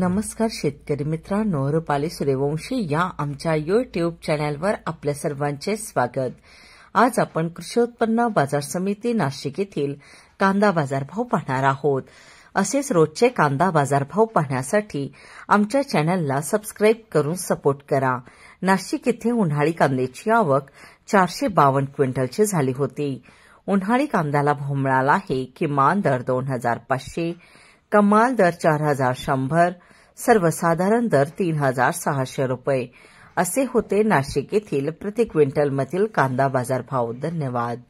नमस्कार शेतकरी मित्रांनो नोहरुपाली सूर्यवंशी या आमच्या युट्यूब चॅनलवर आपल्या सर्वांचे स्वागत आज आपण कृषी उत्पन्न बाजार समिती नाशिक येथील कांदा बाजारभाव पाहणार आहोत असेच रोजचे कांदा बाजारभाव पाहण्यासाठी आमच्या चॅनलला सबस्क्राईब करून सपोर्ट करा नाशिक येथे उन्हाळी कांद्याची आवक चारशे बावन्न क्विंटलची झाली होती उन्हाळी कांद्याला भाव मिळाला आहे किमान दर दोन हजार पाचशे कमाल दर चार हजार शंभर सर्वसाधारण दर तीन हजार सहाशे रुपये असे होते नाशिक येथील प्रति क्विंटलमधील कांदा बाजारभाव धन्यवाद